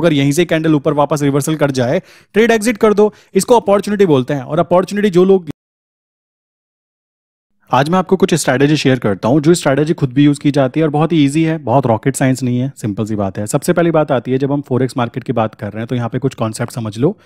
अगर यहीं से कैंडल ऊपर वापस रिवर्सल कर जाए ट्रेड एग्जिट कर दो इसको अपॉर्चुनिटी बोलते हैं और अपॉर्चुनिटी जो लोग आज मैं आपको कुछ स्ट्रैटेजी शेयर करता हूं जो स्ट्रैटेजी खुद भी यूज़ की जाती है और बहुत ही ईजी है बहुत रॉकेट साइंस नहीं है सिंपल सी बात है सबसे पहली बात आती है जब हम फोरेक्स मार्केट की बात कर रहे हैं तो यहाँ पे कुछ कॉन्सेप्ट समझ लो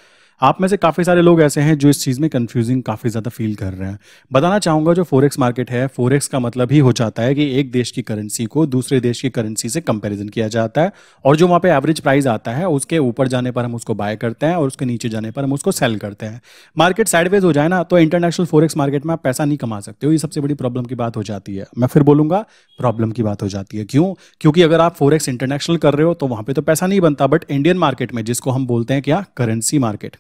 आप में से काफ़ी सारे लोग ऐसे हैं जो इस चीज़ में कंफ्यूजिंग काफ़ी ज़्यादा फील कर रहे हैं बताना चाहूंगा जो फोरेक्स मार्केट है फोरेक्स का मतलब ही हो जाता है कि एक देश की करेंसी को दूसरे देश की करेंसी से कंपेरिजन किया जाता है और जो वहाँ पर एवरेज प्राइस आता है उसके ऊपर जाने पर हम उसको बाय करते हैं और उसके नीचे जाने पर हम उसको सेल करते हैं मार्केट साइडवेज हो जाए ना तो इंटरनेशनल फोरेक्स मार्केट में आप पैसा नहीं कमा सकते हो ये सबसे बड़ी प्रॉब्लम की बात हो जाती है मैं फिर बोलूँगा प्रॉब्लम की बात हो जाती है क्यों क्योंकि अगर आप फोरेक्स इंटरनेशनल कर रहे हो तो वहाँ पे तो पैसा नहीं बनता बट इंडियन मार्केट में जिसको हम बोलते हैं क्या करेंसी मार्केट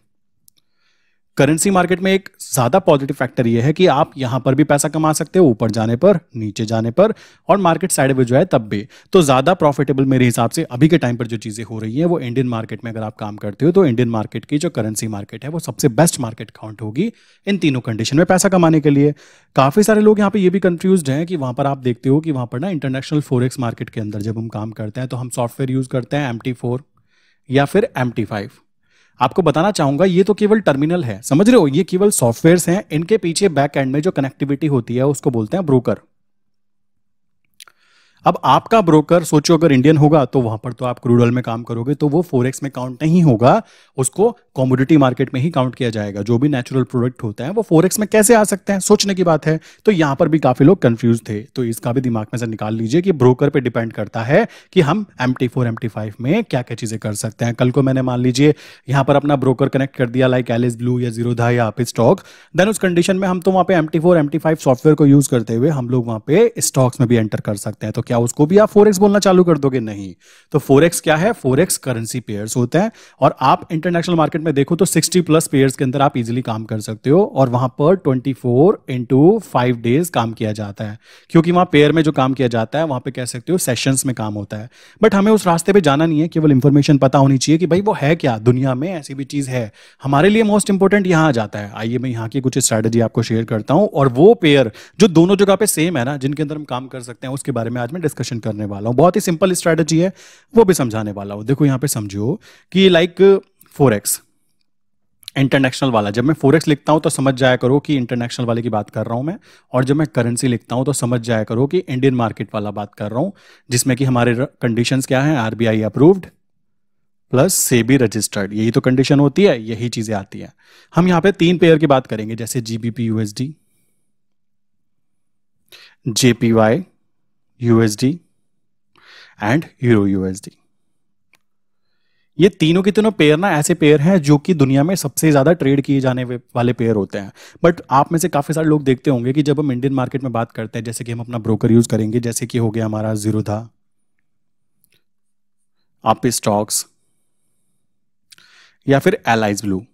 करेंसी मार्केट में एक ज्यादा पॉजिटिव फैक्टर यह है कि आप यहां पर भी पैसा कमा सकते हो ऊपर जाने पर नीचे जाने पर और मार्केट साइड में जो है तब भी तो ज्यादा प्रॉफिटेबल मेरे हिसाब से अभी के टाइम पर जो चीजें हो रही है वो इंडियन मार्केट में अगर आप काम करते हो तो इंडियन मार्केट की जो करेंसी मार्केट है वो सबसे बेस्ट मार्केट काउंट होगी इन तीनों कंडीशन में पैसा कमाने के लिए काफी सारे लोग यहाँ पे ये भी कंफ्यूज हैं कि वहां पर आप देखते हो कि वहां पर ना इंटरनेशनल फोरेक्स मार्केट के अंदर जब हम काम करते हैं तो हम सॉफ्टवेयर यूज करते हैं एम या फिर एम फाइव आपको बताना चाहूंगा ये तो केवल टर्मिनल है समझ रहे हो ये केवल सॉफ्टवेयर हैं इनके पीछे बैक एंड में जो कनेक्टिविटी होती है उसको बोलते हैं ब्रोकर अब आपका ब्रोकर सोचो अगर इंडियन होगा तो वहां पर तो आप क्रूड ऑयल में काम करोगे तो वो फोरेक्स में काउंट नहीं होगा उसको कॉमोडिटी मार्केट में ही काउंट किया जाएगा जो भी नेचुरल प्रोडक्ट होता है वो फोरेक्स में कैसे आ सकते हैं सोचने की बात है तो यहां पर भी काफी लोग कंफ्यूज थे तो इसका भी दिमाग में से निकाल लीजिए कि ब्रोकर पे डिपेंड करता है कि हम M T four M T five में क्या क्या चीजें कर सकते हैं कल को मैंने मान लीजिए यहां पर अपना ब्रोकर कनेक्ट कर दिया लाइक एलिस ब्लू या जीरोधा या आप स्टॉक देन उस कंडीशन में हम तो वहां पर M T four M T five software को यूज करते हुए हम लोग वहां पर स्टॉक्स में भी एंटर कर सकते हैं तो क्या उसको भी आप फोरेक्स बोलना चालू कर दोगे नहीं तो फोरेक्स क्या है फोरेक्स करेंसी पेयर्स होते हैं और आप इंटरनेशनल मार्केट में देखो तो 60 प्लस पेयर्स के अंदर आप इजिली काम कर सकते हो और वहां पर 24 फोर इंटू फाइव डेज काम किया जाता है क्योंकि वहां पेयर में जो काम किया जाता है वहां पर कह सकते हो सेशन में काम होता है बट हमें उस रास्ते पर जाना नहीं है केवल इंफॉर्मेशन पता होनी चाहिए कि भाई वो है क्या दुनिया में ऐसी भी चीज है हमारे लिए मोस्ट इंपॉर्टेंट यहां आ जाता है आइए मैं यहाँ की कुछ स्ट्रैटेजी आपको शेयर करता हूँ और वो पेयर जो दोनों जगह पे सेम है ना जिनके अंदर हम काम कर सकते हैं उसके बारे में आज मैं में डिस्कशन करने वाला हूँ बहुत ही सिंपल स्ट्रैटेजी है वो भी समझाने वाला हूँ देखो यहाँ पे समझो कि लाइक फोर इंटरनेशनल वाला जब मैं फोरेक्स लिखता हूं तो समझ जाया करो कि इंटरनेशनल वाले की बात कर रहा हूं मैं और जब मैं करेंसी लिखता हूं तो समझ जाया करो कि इंडियन मार्केट वाला बात कर रहा हूं जिसमें कि हमारे कंडीशंस क्या है RBI approved plus SEBI registered यही तो कंडीशन होती है यही चीजें आती है हम यहां पे तीन पेयर की बात करेंगे जैसे GBP USD JPY USD and Euro USD ये तीनों के तीनों पेयर ना ऐसे पेयर हैं जो कि दुनिया में सबसे ज्यादा ट्रेड किए जाने वाले पेयर होते हैं बट आप में से काफी सारे लोग देखते होंगे कि जब हम इंडियन मार्केट में बात करते हैं जैसे कि हम अपना ब्रोकर यूज करेंगे जैसे कि हो गया हमारा जीरोधा आप स्टॉक्स या फिर एलाइज ब्लू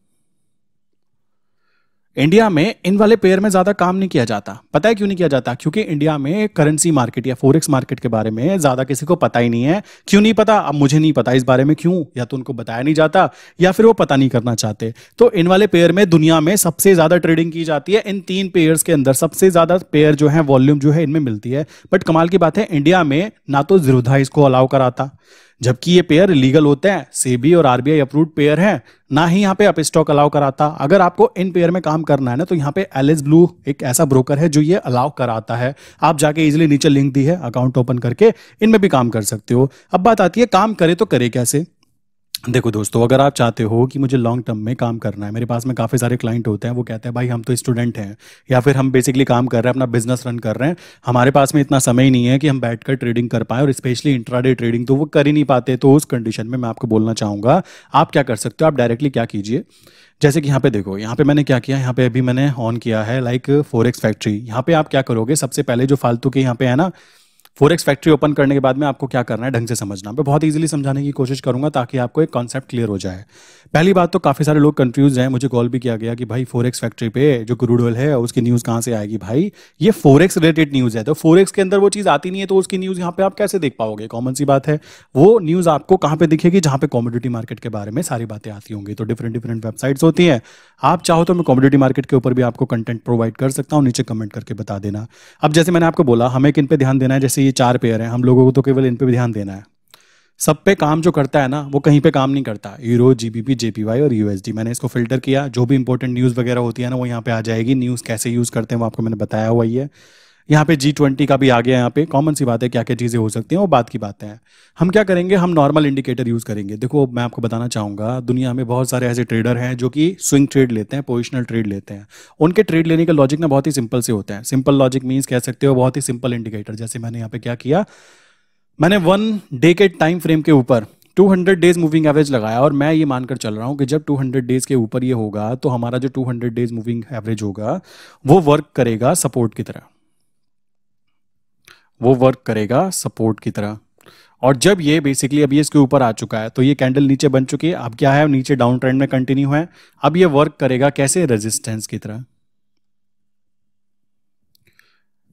इंडिया में इन वाले पेयर में ज्यादा काम नहीं किया जाता पता है क्यों नहीं किया जाता क्योंकि इंडिया में करेंसी मार्केट या फोरेक्स मार्केट के बारे में ज्यादा किसी को पता ही नहीं है क्यों नहीं पता अब मुझे नहीं पता इस बारे में क्यों या तो उनको बताया नहीं जाता या फिर वो पता नहीं करना चाहते तो इन वाले पेयर में दुनिया में सबसे ज्यादा ट्रेडिंग की जाती है इन तीन पेयर्स के अंदर सबसे ज्यादा पेयर जो है वॉल्यूम जो है इनमें मिलती है बट कमाल की बात है इंडिया में ना तो जीरोधा इसको अलाउ कराता जबकि ये पेयर लीगल होते हैं सेबी और आरबीआई अप्रूव्ड पेयर हैं ना ही यहाँ पे अप स्टॉक अलाउ कराता अगर आपको इन पेयर में काम करना है ना तो यहाँ पे एलिस ब्लू एक ऐसा ब्रोकर है जो ये अलाउ कराता है आप जाके इजिली नीचे लिंक दी है अकाउंट ओपन करके इनमें भी काम कर सकते हो अब बात आती है काम करे तो करे कैसे देखो दोस्तों अगर आप चाहते हो कि मुझे लॉन्ग टर्म में काम करना है मेरे पास में काफ़ी सारे क्लाइंट होते हैं वो कहते हैं भाई हम तो स्टूडेंट हैं या फिर हम बेसिकली काम कर रहे हैं अपना बिजनेस रन कर रहे हैं हमारे पास में इतना समय ही नहीं है कि हम बैठकर ट्रेडिंग कर पाएं और स्पेशली इंट्राडे ट्रेडिंग तो वो कर ही नहीं पाते तो उस कंडीशन में मैं आपको बोलना चाहूँगा आप क्या कर सकते हो आप डायरेक्टली क्या कीजिए जैसे कि यहाँ पे देखो यहाँ पे मैंने क्या किया यहाँ पे अभी मैंने ऑन किया है लाइक फोर फैक्ट्री यहाँ पे आप क्या करोगे सबसे पहले जो फालतू के यहाँ पे है ना फोरेक्स फैक्ट्री ओपन करने के बाद में आपको क्या करना है ढंग से समझना मैं बहुत इजीली समझाने की कोशिश करूंगा ताकि आपको एक कॉन्सेप्ट क्लियर हो जाए पहली बात तो काफ़ी सारे लोग कंफ्यूज हैं मुझे कॉल भी किया गया कि भाई फोरेक्स फैक्ट्री पे जो गुरुडोल है उसकी न्यूज़ कहाँ से आएगी भाई ये फोरेक्स रिलेटेड न्यूज़ है तो फोरेक्स के अंदर वो चीज़ आती नहीं है तो उसकी न्यूज़ यहाँ पे आप कैसे देख पाओगे कॉमन सी बात है वो न्यूज़ आपको कहाँ पे दिखेगी जहाँ पे कॉमोडिटी मार्केट के बारे में सारी बातें आती होंगी तो डिफरेंट डिफरेंट वेबसाइट्स होती हैं आप चाहो तो मैं कॉमोडिटी मार्केट के ऊपर भी आपको कंटेंट प्रोवाइड कर सकता हूँ नीचे कमेंट करके बता देना अब जैसे मैंने आपको बोला हमें किन पे ध्यान देना है जैसे ये चार पेयर हैं हम लोगों को तो केवल इन पे ध्यान देना है सब पे काम जो करता है ना वो कहीं पे काम नहीं करता यूरो जीबीपी जेपीवाई और यूएसडी मैंने इसको फिल्टर किया जो भी इंपॉर्टेंट न्यूज़ वगैरह होती है ना वो यहाँ पे आ जाएगी न्यूज़ कैसे यूज़ करते हैं वो आपको मैंने बताया हुआ ही है यहाँ पे जी ट्वेंटी का भी आ गया यहाँ पे कॉमन सी बात है क्या क्या चीज़ें हो सकती हैं वो बात की बातें हैं हम क्या करेंगे हम नॉर्मल इंडिकेटर यूज़ करेंगे देखो मैं आपको बताना चाहूँगा दुनिया में बहुत सारे ऐसे ट्रेडर हैं जो कि स्विंग ट्रेड लेते हैं पोजिशनल ट्रेड लेते हैं उनके ट्रेड लेने का लॉजिक ना बहुत ही सिंपल से होते हैं सिंपल लॉजिक मीन्स कह सकते हो बहुत ही सिंपल इंडिकेटर जैसे मैंने यहाँ पे क्या किया मैंने वन डे के टाइम फ्रेम के ऊपर 200 डेज मूविंग एवरेज लगाया और मैं ये मानकर चल रहा हूँ कि जब 200 डेज के ऊपर ये होगा तो हमारा जो 200 डेज मूविंग एवरेज होगा वो वर्क करेगा सपोर्ट की तरह वो वर्क करेगा सपोर्ट की तरह और जब ये बेसिकली अब ये इसके ऊपर आ चुका है तो ये कैंडल नीचे बन चुकी है अब क्या है नीचे डाउन ट्रेंड में कंटिन्यू है अब ये वर्क करेगा कैसे रेजिस्टेंस की तरह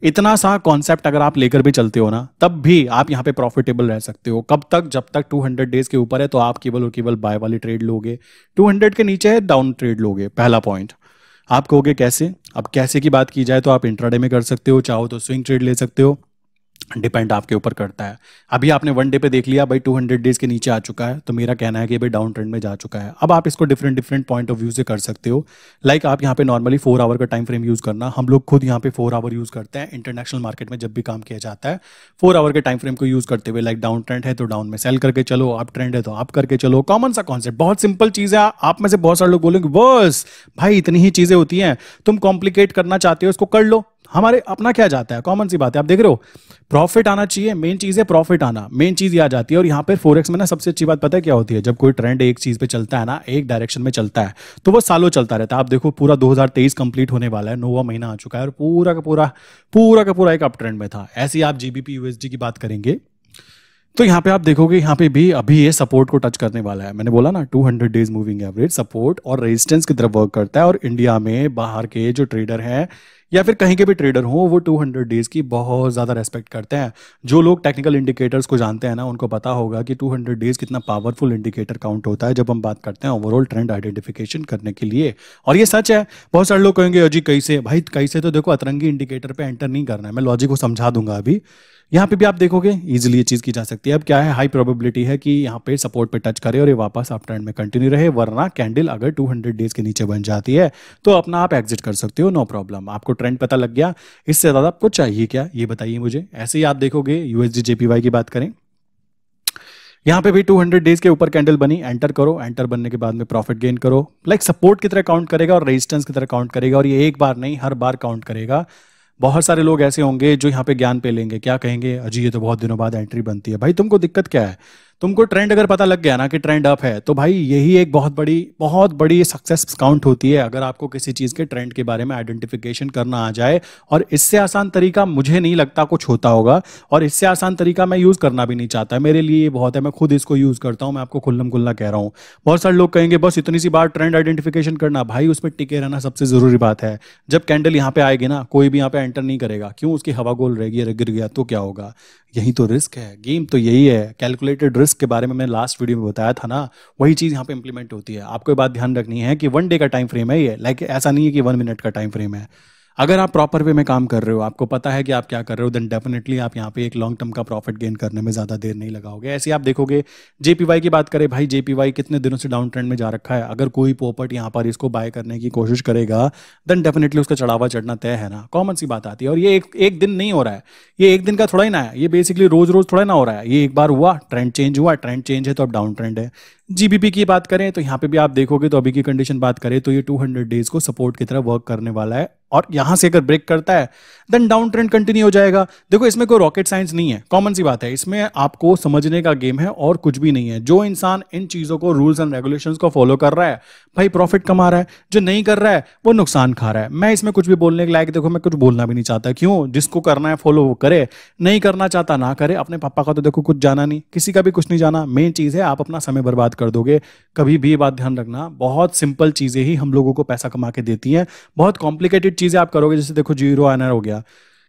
इतना सा कॉन्सेप्ट अगर आप लेकर भी चलते हो ना तब भी आप यहाँ पे प्रॉफिटेबल रह सकते हो कब तक जब तक 200 डेज के ऊपर है तो आप केवल और केवल बाय वाली ट्रेड लोगे 200 के नीचे है डाउन ट्रेड लोगे पहला पॉइंट आप कहोगे कैसे अब कैसे की बात की जाए तो आप इंट्राडे में कर सकते हो चाहो तो स्विंग ट्रेड ले सकते हो डिपेंड आपके ऊपर करता है अभी आपने वन डे पे देख लिया भाई टू हंड्रेड डेज के नीचे आ चुका है तो मेरा कहना है कि भाई डाउन ट्रेंड में जा चुका है अब आप इसको different different point of view से कर सकते हो लाइक like आप यहाँ पे नॉर्मली फोर आवर का टाइम फ्रेम यूज़ करना हम लोग खुद यहाँ पे फोर आवर यूज़ करते हैं इंटरनेशनल मार्केट में जब भी काम किया जाता है फोर आवर के टाइम फ्रेम को यूज़ करते हुए लाइक डाउन ट्रेंड है तो डाउन में सेल करके चलो आप ट्रेंड है तो आप करके चलो कॉमन सा कॉन्सेप्ट बहुत सिंपल चीज़ है आप में से बहुत सारे लोग बोलेंगे बस भाई इतनी ही चीज़ें होती हैं तुम कॉम्प्लिकेट करना चाहते हो इसको कर लो हमारे अपना क्या जाता है कॉमन सी बात है आप देख रहे हो प्रॉफिट आना चाहिए मेन चीज है प्रॉफिट आना मेन चीज ये आ जाती है और यहाँ पे फोरेक्स में ना सबसे अच्छी बात पता है क्या होती है जब कोई ट्रेंड एक चीज पे चलता है ना एक डायरेक्शन में चलता है तो वो सालों चलता रहता है आप देखो पूरा 2023 कंप्लीट होने वाला है नोवा महीना आ चुका है और पूरा का पूरा पूरा का पूरा एक अप ट्रेंड में था ऐसे ही आप जीबीपी यूएसडी की बात करेंगे तो यहाँ पे आप देखोगे यहाँ पे भी अभी ये सपोर्ट को टच करने वाला है मैंने बोला ना 200 डेज मूविंग एवरेज सपोर्ट और रेजिस्टेंस की तरफ वर्क करता है और इंडिया में बाहर के जो ट्रेडर हैं या फिर कहीं के भी ट्रेडर हो वो 200 डेज की बहुत ज़्यादा रेस्पेक्ट करते हैं जो लोग टेक्निकल इंडिकेटर्स को जानते हैं ना उनको पता होगा कि 200 डेज कितना पावरफुल इंडिकेटर काउंट होता है जब हम बात करते हैं ओवरऑल ट्रेंड आइडेंटिफिकेशन करने के लिए और ये सच है बहुत सारे लोग कहेंगे अजी कहीं से भाई कहीं से तो देखो अतरंगी इंडिकेटर पर एंटर नहीं करना है मैं लॉजिक को समझा दूंगा अभी यहाँ पे भी आप देखोगे इजिली ये चीज़ की जा सकती है अब क्या है हाई प्रोबेबिलिटी है कि यहाँ पे सपोर्ट पे टच करे और ये वापस आप ट्रेंड में कंटिन्यू रहे वरना कैंडल अगर 200 डेज के नीचे बन जाती है तो अपना आप एग्जिट कर सकते हो नो प्रॉब्लम आपको ट्रेंड पता लग गया इससे ज़्यादा आपको चाहिए क्या ये बताइए मुझे ऐसे ही आप देखोगे यूएसडी जेपीवाई की बात करें यहाँ पे भी 200 डेज के ऊपर कैंडल बनी एंटर करो एंटर बनने के बाद में प्रॉफिट गेन करो लाइक like सपोर्ट की तरह काउंट करेगा और रेजिस्टेंस की तरह काउंट करेगा और ये एक बार नहीं हर बार काउंट करेगा बहुत सारे लोग ऐसे होंगे जो यहाँ पे ज्ञान पे लेंगे क्या कहेंगे अजी ये तो बहुत दिनों बाद एंट्री बनती है भाई तुमको दिक्कत क्या है तुमको ट्रेंड अगर पता लग गया ना कि ट्रेंड अप है तो भाई यही एक बहुत बड़ी बहुत बड़ी सक्सेस काउंट होती है अगर आपको किसी चीज़ के ट्रेंड के बारे में आइडेंटिफिकेशन करना आ जाए और इससे आसान तरीका मुझे नहीं लगता कुछ होता होगा और इससे आसान तरीका मैं यूज़ करना भी नहीं चाहता मेरे लिए ये बहुत है मैं खुद इसको यूज़ करता हूँ मैं आपको खुल्लम खुल्ला कह रहा हूँ बहुत सारे लोग कहेंगे बस इतनी सी बार ट्रेंड आइडेंटिफिकेशन करना भाई उस पर टिके रहना सबसे ज़रूरी बात है जब कैंडल यहाँ पे आएगी ना कोई भी यहाँ पे एंटर नहीं करेगा क्यों उसकी हवा गोल रहेगी गिर गया तो क्या होगा यही तो रिस्क है गेम तो यही है कैलकुलेटेड रिस्क के बारे में मैंने लास्ट वीडियो में बताया था ना वही चीज़ यहाँ पे इंप्लीमेंट होती है आपको ये बात ध्यान रखनी है कि वन डे का टाइम फ्रेम है ये लाइक ऐसा नहीं है कि वन मिनट का टाइम फ्रेम है अगर आप प्रॉपर वे में काम कर रहे हो आपको पता है कि आप क्या कर रहे हो देन डेफिनेटली आप यहाँ पे एक लॉन्ग टर्म का प्रॉफिट गेन करने में ज़्यादा देर नहीं लगाओगे ऐसे आप देखोगे जेपीवाई की बात करें भाई जेपीवाई कितने दिनों से डाउन ट्रेंड में जा रखा है अगर कोई पोपट यहाँ पर इसको बाय करने की कोशिश करेगा देन डेफिनेटली उसका चढ़ावा चढ़ना तय है ना कॉमन सी बात आती है और ये एक, एक दिन नहीं हो रहा है ये एक दिन का थोड़ा ही ना है ये बेसिकली रोज रोज थोड़ा ना हो रहा है ये एक बार हुआ ट्रेंड चेंज हुआ ट्रेंड चेंज है तो अब डाउन ट्रेंड है जीबीपी की बात करें तो यहाँ पे भी आप देखोगे तो अभी की कंडीशन बात करें तो ये टू डेज को सपोर्ट की तरह वर्क करने वाला है और यहां से अगर ब्रेक करता है देन डाउन ट्रेंड कंटिन्यू हो जाएगा देखो इसमें कोई रॉकेट साइंस नहीं है कॉमन सी बात है इसमें आपको समझने का गेम है और कुछ भी नहीं है जो इंसान इन चीजों को रूल्स एंड रेगुलेशंस को फॉलो कर रहा है भाई प्रॉफिट कमा रहा है जो नहीं कर रहा है वो नुकसान खा रहा है मैं इसमें कुछ भी बोलने के लायक देखो मैं कुछ बोलना भी नहीं चाहता क्यों जिसको करना है फॉलो वो करे नहीं करना चाहता ना करे अपने पापा का तो देखो कुछ जाना नहीं किसी का भी कुछ नहीं जाना मेन चीज है आप अपना समय बर्बाद कर दोगे कभी भी ये बात ध्यान रखना बहुत सिंपल चीजें ही हम लोगों को पैसा कमा के देती हैं बहुत कॉम्प्लिकेटेड चीज़ें आप करोगे जैसे देखो जीरो आनर हो गया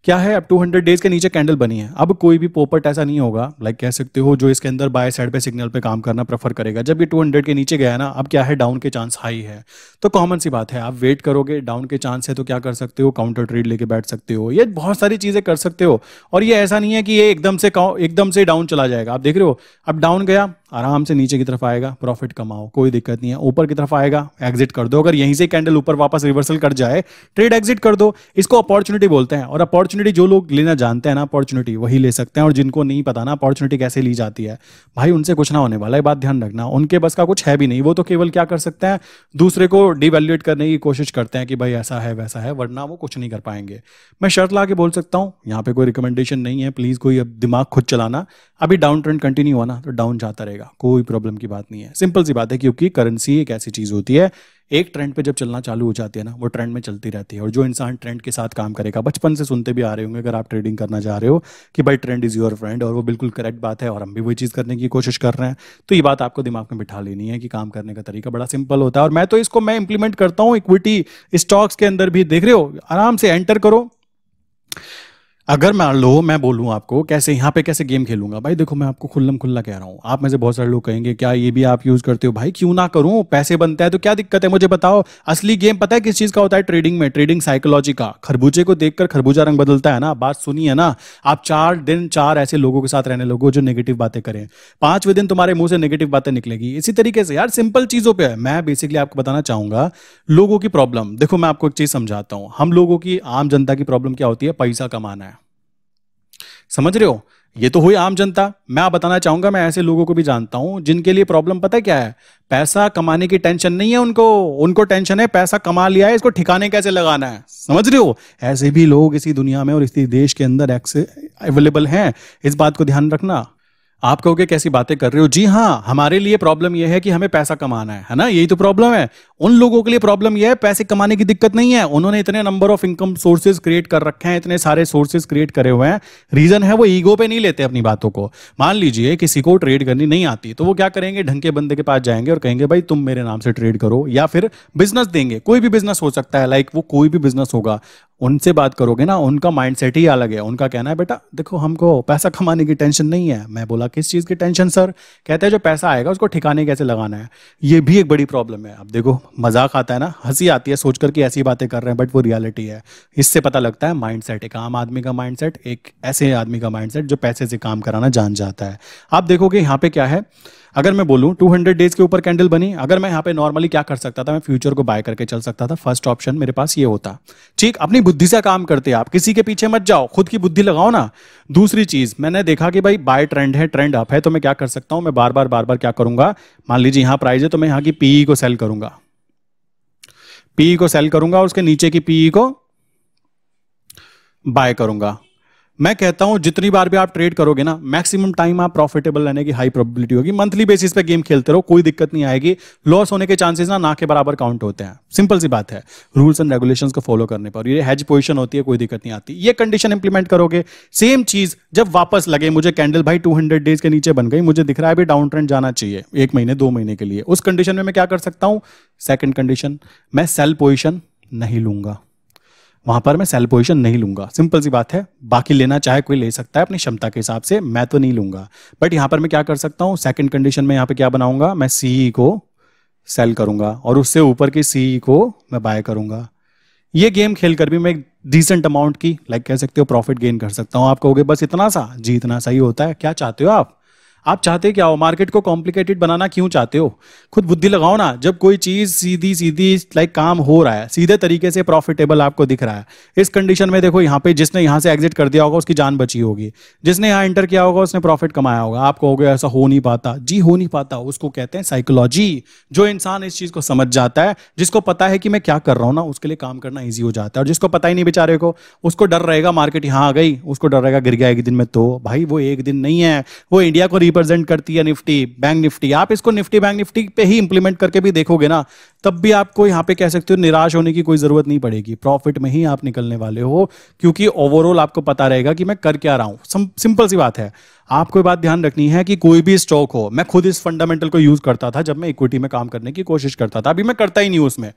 क्या है अब 200 डेज के नीचे कैंडल बनी है अब कोई भी पोपट ऐसा नहीं होगा लाइक कह सकते हो जो इसके अंदर बाय साइड पे सिग्नल पे काम करना प्रेफर करेगा जब ये 200 के नीचे गया ना अब क्या है डाउन के चांस हाई है तो कॉमन सी बात है आप वेट करोगे डाउन के चांस है तो क्या कर सकते हो काउंटर ट्रेड लेके बैठ सकते हो ये बहुत सारी चीजें कर सकते हो और ये ऐसा नहीं है कि ये एकदम से एकदम से डाउन चला जाएगा आप देख रहे हो अब डाउन गया आराम से नीचे की तरफ आएगा प्रॉफिट कमाओ कोई दिक्कत नहीं है ऊपर की तरफ आएगा एग्जिट कर दो अगर यहीं से कैंडल ऊपर वापस रिवर्सल कर जाए ट्रेड एग्जिट कर दो इसको अपॉर्चुनिटी बोलते हैं और अपॉर्चुनिटी अपॉर्चुनिटी जो लोग लेना जानते हैं ना अपॉर्चुनिटी वही ले सकते हैं और जिनको नहीं पता ना अपॉर्चुनिटी कैसे ली जाती है भाई उनसे कुछ ना होने वाला है बात ध्यान रखना उनके बस का कुछ है भी नहीं वो तो केवल क्या कर सकते हैं दूसरे को डिवेल्युएट करने की कोशिश करते हैं कि भाई ऐसा है वैसा है वरना वो कुछ नहीं कर पाएंगे मैं शर्त ला के बोल सकता हूँ यहाँ पे कोई रिकमेंडेशन नहीं है प्लीज़ कोई अब दिमाग खुद चलाना अभी डाउन ट्रेंड कंटिन्यू हुआ ना तो डाउन जाता रहेगा कोई प्रॉब्लम की बात नहीं है सिंपल सी बात है क्योंकि करेंसी एक ऐसी चीज़ होती है एक ट्रेंड पे जब चलना चालू हो जाती है ना वो ट्रेंड में चलती रहती है और जो इंसान ट्रेंड के साथ काम करेगा बचपन से सुनते भी आ रहे होंगे अगर आप ट्रेडिंग करना चाह रहे हो कि भाई ट्रेंड इज़ योर फ्रेंड और वो बिल्कुल करेक्ट बात है और हम भी वही चीज़ करने की कोशिश कर रहे हैं तो ये बात आपको दिमाग में बिठा लेनी है कि काम करने का तरीका बड़ा सिंपल होता है और मैं तो इसको मैं इंप्लीमेंट करता हूँ इक्विटी स्टॉक्स के अंदर भी देख रहे हो आराम से एंटर करो अगर मान लो मैं बोलूँ आपको कैसे यहाँ पे कैसे गेम खेलूंगा भाई देखो मैं आपको खुल्लम खुल्ला कह रहा हूँ आप में से बहुत सारे लोग कहेंगे क्या ये भी आप यूज करते हो भाई क्यों ना करूँ पैसे बनता है तो क्या दिक्कत है मुझे बताओ असली गेम पता है किस चीज का होता है ट्रेडिंग में ट्रेडिंग साइकोलॉजी का खरबूजे को देखकर खरबूजा रंग बदलता है ना बात सुनिए ना आप चार दिन चार ऐसे लोगों के साथ रहने लोगों जो नेगेटिव बातें करें पांचवें दिन तुम्हारे मुंह से नेगेटिव बातें निकलेगी इसी तरीके से यार सिंपल चीजों पर मैं बेसिकली आपको बताना चाहूंगा लोगों की प्रॉब्लम देखो मैं आपको एक चीज समझाता हूँ हम लोगों की आम जनता की प्रॉब्लम क्या होती है पैसा कमाना है समझ रहे हो ये तो हुई आम जनता मैं बताना चाहूंगा मैं ऐसे लोगों को भी जानता हूं जिनके लिए प्रॉब्लम पता है क्या है पैसा कमाने की टेंशन नहीं है उनको उनको टेंशन है पैसा कमा लिया है इसको ठिकाने कैसे लगाना है समझ रहे हो ऐसे भी लोग इसी दुनिया में और इसी देश के अंदर अवेलेबल हैं इस बात को ध्यान रखना आप कहोगे कैसी बातें कर रहे हो जी हाँ हमारे लिए प्रॉब्लम यह है कि हमें पैसा कमाना है है ना यही तो प्रॉब्लम है उन लोगों के लिए प्रॉब्लम यह है पैसे कमाने की दिक्कत नहीं है उन्होंने इतने number of income sources create कर रखे हैं इतने सारे सोर्सेज क्रिएट करे हुए हैं रीजन है वो ईगो पे नहीं लेते अपनी बातों को मान लीजिए किसी को ट्रेड करनी नहीं आती तो वो क्या करेंगे ढंग के बंदे के पास जाएंगे और कहेंगे भाई तुम मेरे नाम से ट्रेड करो या फिर बिजनेस देंगे कोई भी बिजनेस हो सकता है लाइक वो कोई भी बिजनेस होगा उनसे बात करोगे ना उनका माइंडसेट ही अलग है उनका कहना है बेटा देखो हमको पैसा कमाने की टेंशन नहीं है मैं बोला किस चीज़ की टेंशन सर कहते हैं जो पैसा आएगा उसको ठिकाने कैसे लगाना है ये भी एक बड़ी प्रॉब्लम है अब देखो मजाक आता है ना हंसी आती है सोच करके ऐसी बातें कर रहे हैं बट वो रियलिटी है इससे पता लगता है माइंड सेट एक आम आदमी का माइंड सेट एक ऐसे आदमी का माइंड सेट जो पैसे से काम कराना जान जाता है आप देखोगे यहाँ पे क्या है अगर मैं बोलूँ 200 डेज के ऊपर कैंडल बनी अगर मैं यहाँ पे नॉर्मली क्या कर सकता था मैं फ्यूचर को बाय करके चल सकता था फर्स्ट ऑप्शन मेरे पास ये होता ठीक अपनी बुद्धि से काम करते आप किसी के पीछे मत जाओ खुद की बुद्धि लगाओ ना दूसरी चीज मैंने देखा कि भाई बाय ट्रेंड है ट्रेंड अप है तो मैं क्या कर सकता हूँ मैं बार बार बार बार क्या करूंगा मान लीजिए यहाँ प्राइस है तो मैं यहाँ की पीई e को सेल करूंगा पीई को सेल करूंगा और उसके नीचे की पीई को बाय करूंगा मैं कहता हूं जितनी बार भी आप ट्रेड करोगे ना मैक्सिमम टाइम आप प्रॉफिटेबल रहने की हाई प्रोबेबिलिटी होगी मंथली बेसिस पे गेम खेलते रहो कोई दिक्कत नहीं आएगी लॉस होने के चांसेस ना ना के बराबर काउंट होते हैं सिंपल सी बात है रूल्स एंड रेगुलेशंस को फॉलो करने पर ये हैज पोजिशन होती है कोई दिक्कत नहीं आती ये कंडीशन इंप्लीमेंट करोगे सेम चीज जब वापस लगे मुझे कैंडल भाई टू डेज के नीचे बन गई मुझे दिख रहा है अभी डाउन ट्रेंड जाना चाहिए एक महीने दो महीने के लिए उस कंडीशन में मैं क्या कर सकता हूँ सेकेंड कंडीशन मैं सेल पोजिशन नहीं लूंगा वहां पर मैं सेल पोजिशन नहीं लूंगा सिंपल सी बात है बाकी लेना चाहे कोई ले सकता है अपनी क्षमता के हिसाब से मैं तो नहीं लूंगा बट यहाँ पर मैं क्या कर सकता हूँ सेकंड कंडीशन में यहाँ पे क्या बनाऊंगा मैं सीई e को सेल करूंगा और उससे ऊपर की सीई e को मैं बाय करूंगा ये गेम खेल कर भी मैं एक डिसेंट अमाउंट की लाइक कह सकते हो प्रॉफिट गेन कर सकता हूँ आप कहोगे बस इतना सा जी इतना सा ही होता है क्या चाहते हो आप आप चाहते क्या हो मार्केट को कॉम्प्लिकेटेड बनाना क्यों चाहते हो खुद बुद्धि लगाओ ना जब कोई चीज सीधी सीधी लाइक काम हो रहा है सीधे तरीके से प्रॉफिटेबल आपको दिख रहा है इस कंडीशन में देखो यहाँ पे जिसने यहाँ से एग्जिट कर दिया होगा उसकी जान बची होगी जिसने यहाँ एंटर किया होगा उसने प्रॉफिट कमाया होगा आप कहोगे ऐसा हो नहीं पाता जी हो नहीं पाता उसको कहते हैं साइकोलॉजी जो इंसान इस चीज को समझ जाता है जिसको पता है कि मैं क्या कर रहा हूँ ना उसके लिए काम करना ईजी हो जाता है और जिसको पता ही नहीं बेचारे को उसको डर रहेगा मार्केट यहाँ आ गई उसको डर रहेगा गिर गया एक दिन में तो भाई वो एक दिन नहीं है वो इंडिया को रिप्रेजेंट करती है निफ्टी बैंक निफ्टी आप इसको निफ्टी बैंक निफ्टी पे ही इंप्लीमेंट करके भी देखोगे ना तब भी आपको यहाँ पे कह सकते हो निराश होने की कोई जरूरत नहीं पड़ेगी प्रॉफिट में ही आप निकलने वाले हो क्योंकि ओवरऑल आपको पता रहेगा कि मैं कर क्या रहा हूं सिंपल सी बात है आपको बात ध्यान रखनी है कि कोई भी स्टॉक हो मैं खुद इस फंडामेंटल को यूज करता था जब मैं इक्विटी में काम करने की कोशिश करता था अभी मैं करता ही नहीं हूं उसमें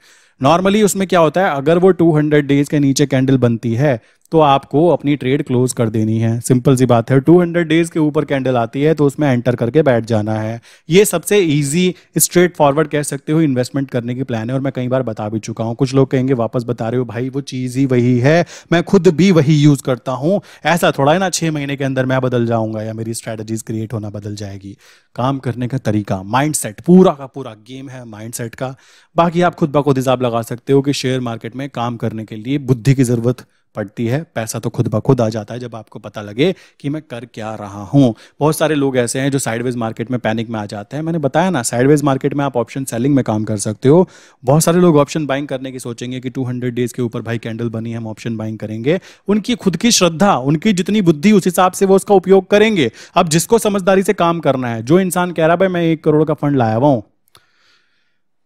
नॉर्मली उसमें क्या होता है अगर वो 200 डेज के नीचे कैंडल बनती है तो आपको अपनी ट्रेड क्लोज कर देनी है सिंपल सी बात है 200 डेज के ऊपर कैंडल आती है तो उसमें एंटर करके बैठ जाना है ये सबसे इजी स्ट्रेट फॉरवर्ड कह सकते हो इन्वेस्टमेंट करने की प्लान है और मैं कई बार बता भी चुका हूँ कुछ लोग कहेंगे वापस बता रहे हो भाई वो चीज़ ही वही है मैं खुद भी वही यूज़ करता हूँ ऐसा थोड़ा है ना छह महीने के अंदर मैं बदल जाऊंगा या मेरी स्ट्रैटेजीज क्रिएट होना बदल जाएगी काम करने का तरीका माइंड पूरा का पूरा गेम है माइंड का बाकी आप खुद बखुद हिसाब लगा सकते हो कि शेयर मार्केट में काम करने के लिए बुद्धि की ज़रूरत पड़ती है पैसा तो खुद ब खुद आ जाता है जब आपको पता लगे कि मैं कर क्या रहा हूँ बहुत सारे लोग ऐसे हैं जो साइडवेज मार्केट में पैनिक में आ जाते हैं मैंने बताया ना साइडवेज मार्केट में आप ऑप्शन सेलिंग में काम कर सकते हो बहुत सारे लोग ऑप्शन बाइंग करने की सोचेंगे कि टू डेज के ऊपर भाई कैंडल बनी हम ऑप्शन बाइंग करेंगे उनकी खुद की श्रद्धा उनकी जितनी बुद्धि उस हिसाब से वो उसका उपयोग करेंगे अब जिसको समझदारी से काम करना है जो इंसान कह रहा है भाई मैं एक करोड़ का फंड लाया हुआ हूँ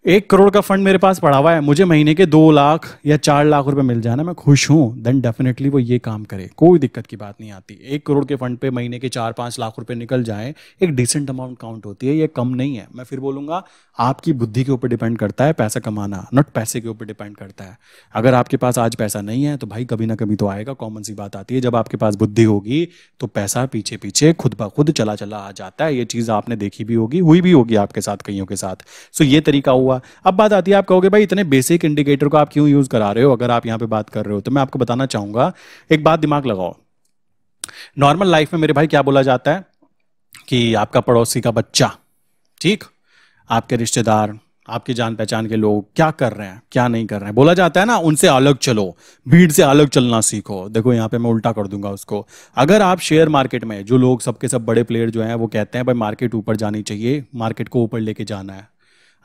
एक करोड़ का फंड मेरे पास पड़ा हुआ है मुझे महीने के दो लाख या चार लाख रुपए मिल जाना मैं खुश हूं देन डेफिनेटली वो ये काम करे कोई दिक्कत की बात नहीं आती एक करोड़ के फंड पे महीने के चार पांच लाख रुपए निकल जाए एक डिसेंट अमाउंट काउंट होती है ये कम नहीं है मैं फिर बोलूंगा आपकी बुद्धि के ऊपर डिपेंड करता है पैसा कमाना नॉट पैसे के ऊपर डिपेंड करता है अगर आपके पास आज पैसा नहीं है तो भाई कभी ना कभी तो आएगा कॉमन सी बात आती है जब आपके पास बुद्धि होगी तो पैसा पीछे पीछे खुद ब खुद चला चला आ जाता है ये चीज़ आपने देखी भी होगी हुई भी होगी आपके साथ कईयों के साथ सो ये तरीका हुआ हुआ अब बात आती है आप कहोगे भाई इतने बेसिक इंडिकेटर को आप क्यों यूज करा रहे हो अगर आप यहां पे बात कर रहे हो तो मैं आपको बताना चाहूंगा एक बात दिमाग लगाओ नॉर्मल लाइफ में मेरे भाई क्या बोला जाता है कि आपका पड़ोसी का बच्चा ठीक आपके रिश्तेदार आपके जान पहचान के लोग क्या कर रहे हैं क्या नहीं कर रहे हैं बोला जाता है ना उनसे अलग चलो भीड़ से अलग चलना सीखो देखो यहां पे मैं उल्टा कर दूंगा उसको अगर आप शेयर मार्केट में जो लोग सबके सब बड़े प्लेयर जो हैं वो कहते हैं भाई मार्केट ऊपर जानी चाहिए मार्केट को ऊपर लेके जाना है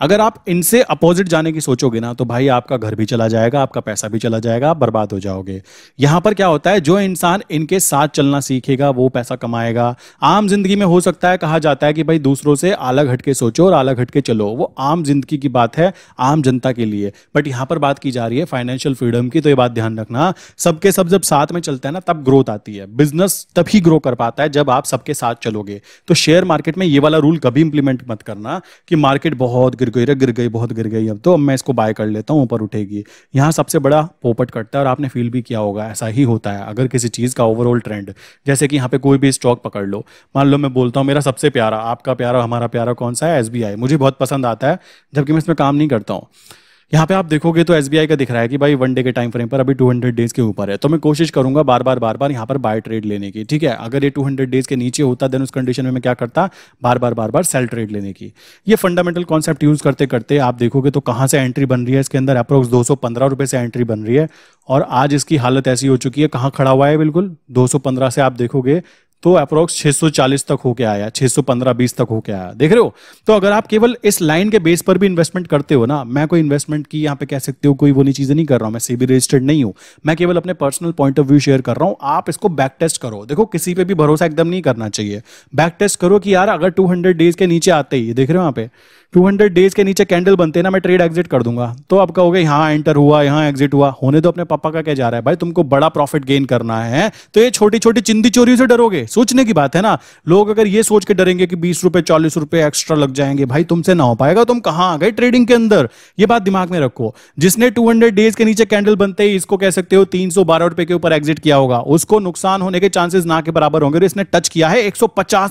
अगर आप इनसे अपोजिट जाने की सोचोगे ना तो भाई आपका घर भी चला जाएगा आपका पैसा भी चला जाएगा आप बर्बाद हो जाओगे यहां पर क्या होता है जो इंसान इनके साथ चलना सीखेगा वो पैसा कमाएगा आम जिंदगी में हो सकता है कहा जाता है कि भाई दूसरों से अलग हटके सोचो और अलग हटके चलो वो आम जिंदगी की बात है आम जनता के लिए बट यहां पर बात की जा रही है फाइनेंशियल फ्रीडम की तो ये बात ध्यान रखना सबके सब जब साथ में चलते हैं ना तब ग्रोथ आती है बिजनेस तभी ग्रो कर पाता है जब आप सबके साथ चलोगे तो शेयर मार्केट में ये वाला रूल कभी इंप्लीमेंट मत करना कि मार्केट बहुत गिर गई रे गिर गई बहुत गिर गई अब तो अब मैं इसको बाय कर लेता हूँ ऊपर उठेगी यहाँ सबसे बड़ा पोपट कटता है और आपने फील भी किया होगा ऐसा ही होता है अगर किसी चीज़ का ओवरऑल ट्रेंड जैसे कि यहाँ पे कोई भी स्टॉक पकड़ लो मान लो मैं बोलता हूँ मेरा सबसे प्यारा आपका प्यारा हमारा प्यारा कौन सा है एस मुझे बहुत पसंद आता है जबकि मैं इसमें काम नहीं करता हूँ यहाँ पे आप देखोगे तो एस का दिख रहा है कि भाई वन डे के टाइम फ्रेम पर अभी 200 डेज के ऊपर है तो मैं कोशिश करूंगा बार बार बार बार यहाँ पर बाय ट्रेड लेने की ठीक है अगर ये 200 डेज के नीचे होता देन उस कंडीशन में मैं क्या करता बार बार बार बार सेल ट्रेड लेने की ये फंडामेंटल कॉन्सेप्ट यूज करते करते आप देखोगे तो कहाँ से एंट्री बन रही है इसके अंदर अप्रोक्स दो रुपए से एंट्री बन रही है और आज इसकी हालत ऐसी हो चुकी है कहाँ खड़ा हुआ है बिल्कुल दो से आप देखोगे तो अप्रोक्स 640 तक होके आया 615-20 तक होके आया देख रहे हो तो अगर आप केवल इस लाइन के बेस पर भी इन्वेस्टमेंट करते हो ना मैं कोई इन्वेस्टमेंट की यहां पे कह सकते हो कोई वो नहीं चीजें नहीं कर रहा हूं मैं सीबी रजिस्टर्ड नहीं हूं मैं केवल अपने personal point of view share कर रहा हूं आप इसको बैक टेस्ट करो देखो किसी पर भी भरोसा एकदम नहीं करना चाहिए बैक टेस्ट करो कि यार अगर टू डेज के नीचे आते ही देख रहे हो यहाँ पे 200 डेज के नीचे कैंडल बनते ना मैं ट्रेड एग्जिट कर दूंगा तो आप कहोगे यहाँ एंटर हुआ यहाँ एग्जिट हुआ होने तो अपने पापा का क्या जा रहा है भाई तुमको बड़ा प्रॉफिट गेन करना है तो ये छोटी छोटी चिंदी चोरी से डरोगे सोचने की बात है ना लोग अगर ये सोच के डरेंगे कि बीस रुपए चालीस रुपए एक्स्ट्रा लग जाएंगे भाई तुमसे ना हो पाएगा तुम कहां आ गए ट्रेडिंग के अंदर ये बात दिमाग में रखो जिसने टू हंड्रेड डेज के नीचे कैंडल बनते ही इसको कह सकते हो तीन सौ बारह रुपए के ऊपर एग्जिट किया होगा उसको नुकसान होने के चांसेस ना के बराबर होंगे इसने टच किया है एक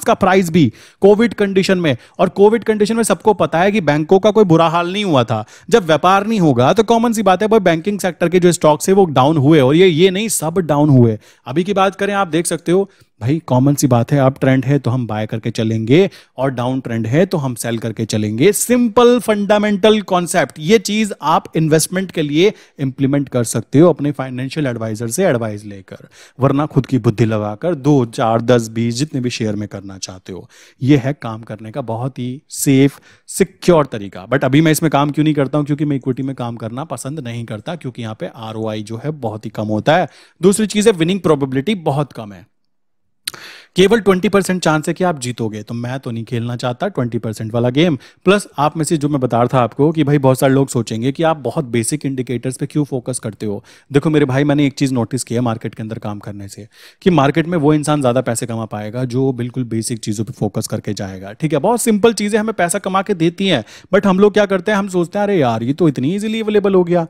का प्राइस भी कोविड कंडीशन में और कोविड कंडीशन में सबको पता है कि बैंकों का कोई बुरा हाल नहीं हुआ था जब व्यापार नहीं होगा तो कॉमन सी बात है भाई बैंकिंग सेक्टर के जो स्टॉक्स है वो डाउन हुए और ये ये नहीं सब डाउन हुए अभी की बात करें आप देख सकते हो भाई कॉमन सी बात है अब ट्रेंड है तो हम बाय करके चलेंगे और डाउन ट्रेंड है तो हम सेल करके चलेंगे सिंपल फंडामेंटल कॉन्सेप्ट ये चीज आप इन्वेस्टमेंट के लिए इंप्लीमेंट कर सकते हो अपने फाइनेंशियल एडवाइजर से एडवाइस लेकर वरना खुद की बुद्धि लगाकर दो चार दस बीस जितने भी शेयर में करना चाहते हो ये है काम करने का बहुत ही सेफ सिक्योर तरीका बट अभी मैं इसमें काम क्यों नहीं करता हूं क्योंकि मैं इक्विटी में काम करना पसंद नहीं करता क्योंकि यहाँ पर आर जो है बहुत ही कम होता है दूसरी चीज है विनिंग प्रोबेबिलिटी बहुत कम है केवल ट्वेंटी परसेंट चांस है कि आप जीतोगे तो मैं तो नहीं खेलना चाहता ट्वेंटी परसेंट वाला गेम प्लस आप में से जो मैं बता रहा था आपको कि भाई बहुत सारे लोग सोचेंगे कि आप बहुत बेसिक इंडिकेटर्स पे क्यों फोकस करते हो देखो मेरे भाई मैंने एक चीज़ नोटिस किया मार्केट के अंदर काम करने से कि मार्केट में वो इंसान ज़्यादा पैसे कमा पाएगा जो बिल्कुल बेसिक चीज़ों पर फोकस करके जाएगा ठीक है बहुत सिंपल चीज़ें हमें पैसा कमा के देती हैं बट हम लोग क्या करते हैं हम सोचते हैं अरे यार ये तो इतनी ईजिली अवेलेबल हो गया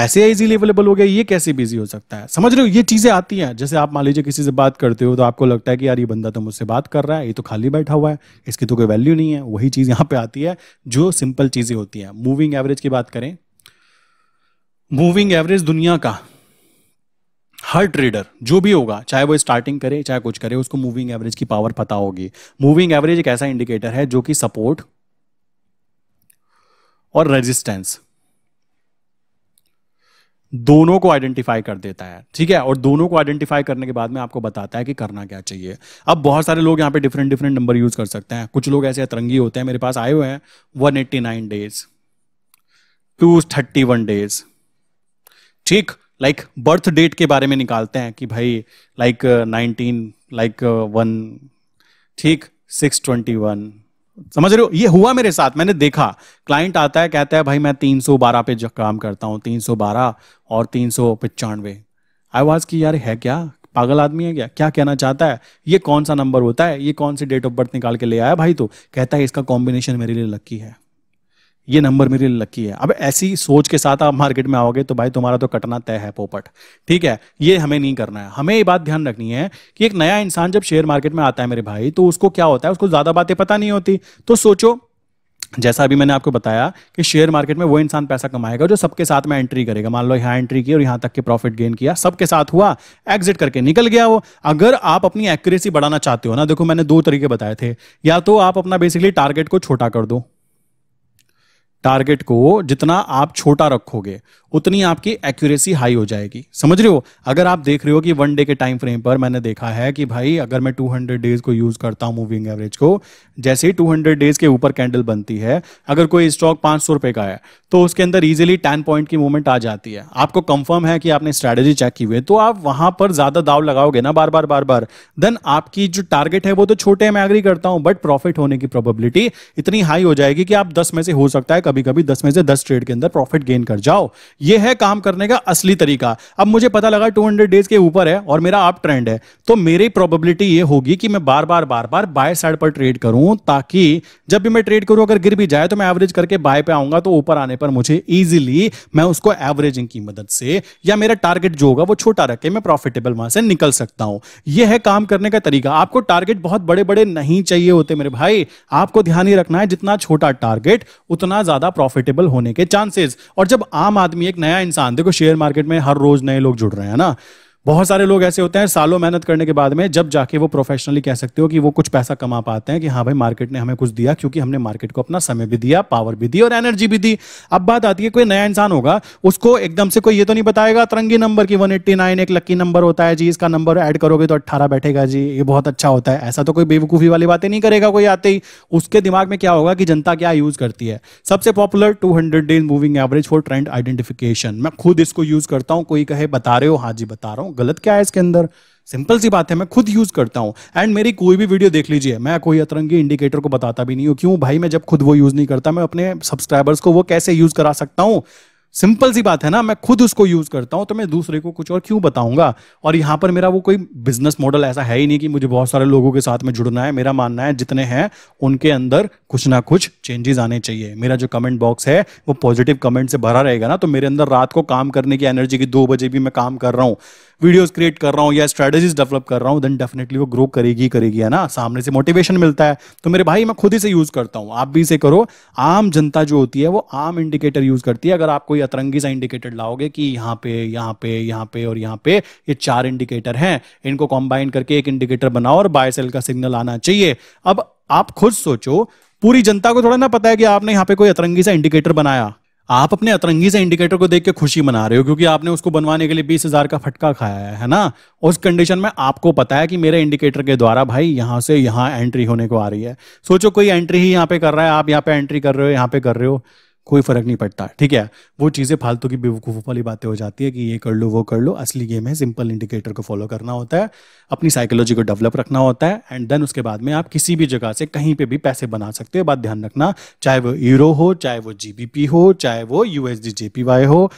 ऐसे इजीली अवेलेबल हो गया ये कैसे बिजी हो सकता है समझ रहे हो ये चीजें आती हैं जैसे आप मान लीजिए किसी से बात करते हो तो आपको लगता है कि यार ये बंदा तो मुझसे बात कर रहा है ये तो खाली बैठा हुआ है इसकी तो कोई वैल्यू नहीं है वही चीज यहां पर आती है जो सिंपल चीजें होती हैं मूविंग एवरेज की बात करें मूविंग एवरेज दुनिया का हर ट्रेडर जो भी होगा चाहे वो स्टार्टिंग करे चाहे कुछ करे उसको मूविंग एवरेज की पावर पता होगी मूविंग एवरेज एक ऐसा इंडिकेटर है जो कि सपोर्ट और रेजिस्टेंस दोनों को आइडेंटिफाई कर देता है ठीक है और दोनों को आइडेंटिफाई करने के बाद में आपको बताता है कि करना क्या चाहिए अब बहुत सारे लोग यहाँ पे डिफरेंट डिफरेंट नंबर यूज कर सकते हैं कुछ लोग ऐसे अतरंगी होते हैं मेरे पास आए हुए हैं nine days to thirty one days ठीक लाइक बर्थ डेट के बारे में निकालते हैं कि भाई लाइक नाइनटीन लाइक वन ठीक सिक्स ट्वेंटी वन समझ रहे हो ये हुआ मेरे साथ मैंने देखा क्लाइंट आता है कहता है भाई मैं तीन सौ बारह पे काम करता हूँ तीन सौ बारह और तीन सौ पचानवे आई वाज की यार है क्या पागल आदमी है क्या क्या कहना चाहता है ये कौन सा नंबर होता है ये कौन सी डेट ऑफ बर्थ निकाल के ले आया भाई तो कहता है इसका कॉम्बिनेशन मेरे लिए लकी है ये नंबर मेरे लिए लकी है अब ऐसी सोच के साथ आप मार्केट में आओगे तो भाई तुम्हारा तो कटना तय है पोपट ठीक है ये हमें नहीं करना है हमें ये बात ध्यान रखनी है कि एक नया इंसान जब शेयर मार्केट में आता है मेरे भाई तो उसको क्या होता है उसको ज़्यादा बातें पता नहीं होती तो सोचो जैसा अभी मैंने आपको बताया कि शेयर मार्केट में वो इंसान पैसा कमाएगा जो सबके साथ में एंट्री करेगा मान लो यहाँ एंट्री की और यहाँ तक के प्रॉफिट गेन किया सबके साथ हुआ एग्जिट करके निकल गया वो अगर आप अपनी एक्यूरेसी बढ़ाना चाहते हो ना देखो मैंने दो तरीके बताए थे या तो आप अपना बेसिकली टारगेट को छोटा कर दो टारगेट को जितना आप छोटा रखोगे उतनी आपकी एक्यूरेसी हाई हो जाएगी समझ रहे हो अगर आप देख रहे हो कि वन डे के टाइम फ्रेम पर मैंने देखा है कि भाई अगर मैं 200 डेज को यूज करता हूं मूविंग एवरेज को जैसे ही 200 डेज के ऊपर कैंडल बनती है अगर कोई स्टॉक पांच सौ रुपए का है तो उसके अंदर इजिली टेन पॉइंट की मूवमेंट आ जाती है आपको कंफर्म है कि आपने स्ट्रेटेजी चेक की हुई तो आप वहां पर ज्यादा दाव लगाओगे ना बार बार बार बार देन आपकी जो टारगेट है वो तो छोटे मैं एग्री करता हूं बट प्रॉफिट होने की प्रोबेबिलिटी इतनी हाई हो जाएगी कि आप दस में से हो सकता है कभी कभी दस में से दस ट्रेड के अंदर प्रॉफिट गेन कर जाओ ये है काम करने का असली तरीका अब मुझे पता लगा टू डेज के ऊपर है और मेरा आप ट्रेंड है तो मेरी प्रॉबिलिटी ये होगी कि मैं बार बार बार बार बाय साइड पर ट्रेड करूं ताकि जब भी मैं ट्रेड करूं अगर गिर भी जाए तो मैं एवरेज करके बाय पे आऊंगा तो ऊपर आने पर मुझे ईजिली मैं उसको एवरेजिंग की मदद से या मेरा टारगेट जो होगा वो छोटा रखे मैं प्रॉफिटेबल वहां से निकल सकता हूं यह है काम करने का तरीका आपको टारगेट बहुत बड़े बड़े नहीं चाहिए होते मेरे भाई आपको ध्यान ही रखना है जितना छोटा टारगेट उतना ज्यादा ज्यादा प्रॉफिटेबल होने के चांसेस और जब आम आदमी एक नया इंसान देखो शेयर मार्केट में हर रोज नए लोग जुड़ रहे हैं ना बहुत सारे लोग ऐसे होते हैं सालों मेहनत करने के बाद में जब जाके वो प्रोफेशनली कह सकते हो कि वो कुछ पैसा कमा पाते हैं कि हाँ भाई मार्केट ने हमें कुछ दिया क्योंकि हमने मार्केट को अपना समय भी दिया पावर भी दी और एनर्जी भी दी अब बात आती है कोई नया इंसान होगा उसको एकदम से कोई ये तो नहीं बताएगा तरंगी नंबर की वन एक लक्की नंबर होता है जी इसका नंबर ऐड करोगे तो अट्ठारह बैठेगा जी ये बहुत अच्छा होता है ऐसा तो कोई बेवकूफ़ी वाली बातें नहीं करेगा कोई आते ही उसके दिमाग में क्या होगा कि जनता क्या यूज़ करती है सबसे popular two hundred days moving average for trend identification मैं खुद इसको यूज़ करता हूँ कोई कहे बता रहे हो हाँ जी बता रहा हूँ हूँ गलत क्या है इसके अंदर सिंपल सी बात है मैं खुद यूज करता हूँ एंड मेरी कोई भी वीडियो देख लीजिए मैं कोई अतरंगी इंडिकेटर को बताता भी नहीं हूँ क्यों भाई मैं जब खुद वो यूज नहीं करता मैं अपने सब्सक्राइबर्स को वो कैसे यूज करा सकता हूँ सिंपल सी बात है ना मैं खुद उसको यूज करता हूं तो मैं दूसरे को कुछ और क्यों बताऊंगा और यहां पर मेरा वो कोई बिजनेस मॉडल ऐसा है ही नहीं कि मुझे बहुत सारे लोगों के साथ में जुड़ना है मेरा मानना है जितने हैं उनके अंदर कुछ ना कुछ चेंजेस आने चाहिए मेरा जो कमेंट बॉक्स है वो पॉजिटिव कमेंट से भरा रहेगा ना तो मेरे अंदर रात को काम करने की एनर्जी की दो बजे भी मैं काम कर रहा हूँ वीडियोज क्रिएट कर रहा हूँ या स्ट्रेटेजीज डेवलप कर रहा हूँ देन डेफिनेटली वो ग्रो करेगी करेगी है ना सामने से मोटिवेशन मिलता है तो मेरे भाई मैं खुद ही से यूज करता हूँ आप भी इसे करो आम जनता जो होती है वो आम इंडिकेटर यूज करती है अगर आप कोई कोई अतरंगी सा इंडिकेटर लाओगे कि यहाँ पे यहाँ पे यहाँ पे और यहाँ पे ये चार इंडिकेटर हैं इनको कॉम्बाइन करके एक इंडिकेटर बनाओ और बाय सेल का सिग्नल आना चाहिए अब आप खुद सोचो पूरी जनता को थोड़ा ना पता है कि आपने यहाँ पे कोई अतरंगी सा इंडिकेटर बनाया आप अपने अतरंगी से इंडिकेटर को देख के खुशी मना रहे हो क्योंकि आपने उसको बनवाने के लिए बीस हजार का फटका खाया है है ना उस कंडीशन में आपको पता है कि मेरे इंडिकेटर के द्वारा भाई यहां से यहां एंट्री होने को आ रही है सोचो कोई एंट्री ही यहां पे कर रहा है आप यहां पे एंट्री कर रहे हो यहां पे कर रहे हो कोई फर्क नहीं पड़ता ठीक है वो चीज़ें फालतू की बेवकूफ़ों वाली बातें हो जाती है कि ये कर लो वो कर लो असली गेम है सिंपल इंडिकेटर को फॉलो करना होता है अपनी साइकोलॉजी को डेवलप रखना होता है एंड देन उसके बाद में आप किसी भी जगह से कहीं पे भी पैसे बना सकते हो बात ध्यान रखना चाहे वो यूरो हो चाहे वो जी हो चाहे वो यू एस हो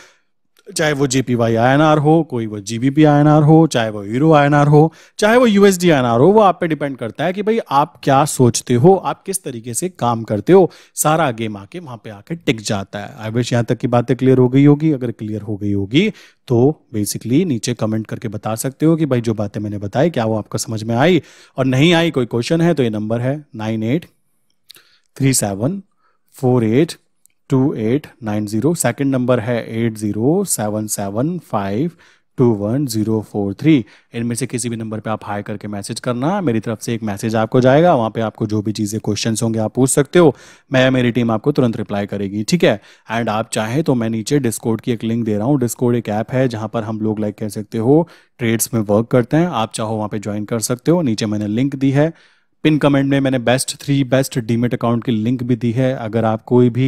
चाहे वो जेपी वाई आई हो कोई वो जी बी पी आई हो चाहे वो यूरो आई हो चाहे वो यूएसडी आई हो वो आप पे डिपेंड करता है कि भाई आप क्या सोचते हो आप किस तरीके से काम करते हो सारा गेम आके वहां पे आके टिक जाता है आई विश यहाँ तक की बातें क्लियर हो गई होगी अगर क्लियर हो गई होगी तो बेसिकली नीचे कमेंट करके बता सकते हो कि भाई जो बातें मैंने बताई क्या वो आपको समझ में आई और नहीं आई कोई क्वेश्चन है तो ये नंबर है nine eight three seven four eight two eight nine zero second number है eight zero seven seven five two one zero four three इनमें से किसी भी नंबर पे आप हाई करके मैसेज करना मेरी तरफ से एक मैसेज आपको जाएगा वहाँ पे आपको जो भी चीज़ें क्वेश्चंस होंगे आप पूछ सकते हो मैं मेरी टीम आपको तुरंत रिप्लाई करेगी ठीक है एंड आप चाहें तो मैं नीचे डिस्कोड की एक लिंक दे रहा हूँ डिस्कोड एक ऐप है जहाँ पर हम लोग लाइक कह सकते हो ट्रेड्स में वर्क करते हैं आप चाहो वहाँ पर ज्वाइन कर सकते हो नीचे मैंने लिंक दी है पिन कमेंट में मैंने best three best demat account की लिंक भी दी है अगर आप कोई भी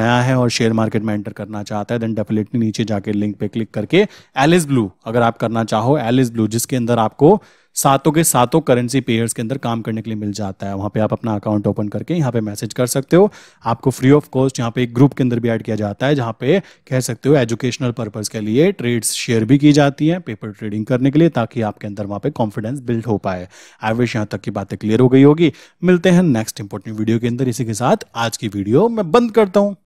नया है और शेयर मार्केट में एंटर करना चाहता है देन डेफिनेटली नीचे जाके लिंक पे क्लिक करके एलिस ब्लू अगर आप करना चाहो एलिस ब्लू जिसके अंदर आपको सातों के सातों करेंसी पेयर्स के अंदर काम करने के लिए मिल जाता है वहां पे आप अपना अकाउंट ओपन करके यहाँ पे मैसेज कर सकते हो आपको फ्री ऑफ कॉस्ट यहाँ पे एक ग्रुप के अंदर भी ऐड किया जाता है जहां पे कह सकते हो एजुकेशनल पर्पज के लिए ट्रेड्स शेयर भी की जाती है पेपर ट्रेडिंग करने के लिए ताकि आपके अंदर वहां पर कॉन्फिडेंस बिल्ड हो पाए आई विश यहाँ तक की बातें क्लियर हो गई होगी मिलते हैं नेक्स्ट इंपॉर्टेंट वीडियो के अंदर इसी के साथ आज की वीडियो मैं बंद करता हूँ